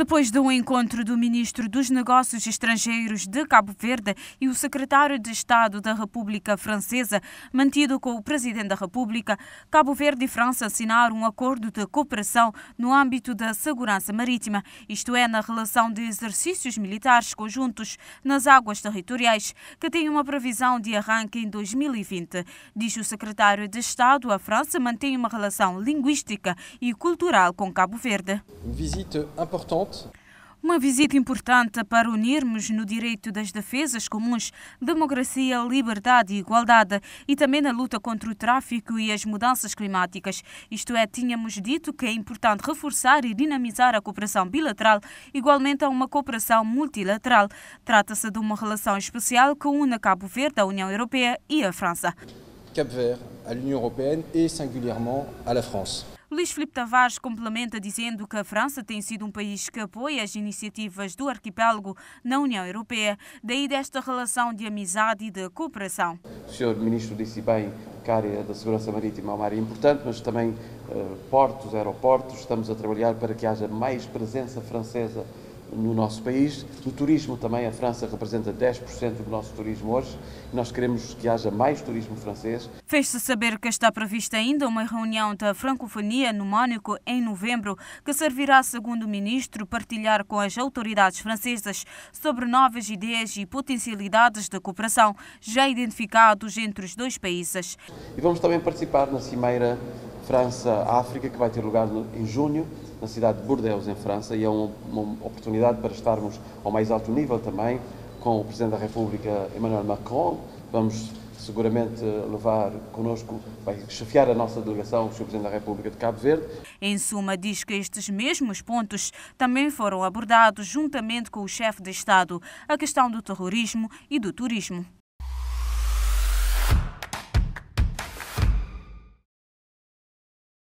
Depois de um encontro do ministro dos Negócios Estrangeiros de Cabo Verde e o secretário de Estado da República Francesa, mantido com o presidente da República, Cabo Verde e França assinaram um acordo de cooperação no âmbito da segurança marítima, isto é, na relação de exercícios militares conjuntos nas águas territoriais, que tem uma previsão de arranque em 2020. Diz o secretário de Estado, a França mantém uma relação linguística e cultural com Cabo Verde. Visita importante uma visita importante para unirmos no direito das defesas comuns, democracia, liberdade e igualdade e também na luta contra o tráfico e as mudanças climáticas. Isto é, tínhamos dito que é importante reforçar e dinamizar a cooperação bilateral, igualmente a uma cooperação multilateral. Trata-se de uma relação especial que une Cabo Verde, a União Europeia e a França. Cabo Verde, à União Europeia e singularmente à França. Luís Filipe Tavares complementa dizendo que a França tem sido um país que apoia as iniciativas do arquipélago na União Europeia, daí desta relação de amizade e de cooperação. O senhor ministro disse bem que a área da segurança marítima é uma área importante, mas também eh, portos, aeroportos, estamos a trabalhar para que haja mais presença francesa no nosso país. Do turismo também, a França representa 10% do nosso turismo hoje. e Nós queremos que haja mais turismo francês. Fez-se saber que está prevista ainda uma reunião da francofonia no Mónaco em novembro, que servirá, segundo o ministro, partilhar com as autoridades francesas sobre novas ideias e potencialidades da cooperação já identificados entre os dois países. E vamos também participar na cimeira França-África, que vai ter lugar em junho na cidade de Bordeaux, em França, e é uma, uma oportunidade para estarmos ao mais alto nível também com o Presidente da República, Emmanuel Macron. Vamos seguramente eh, levar conosco, vai chefiar a nossa delegação, o Sr. Presidente da República de Cabo Verde. Em suma, diz que estes mesmos pontos também foram abordados juntamente com o chefe de Estado, a questão do terrorismo e do turismo.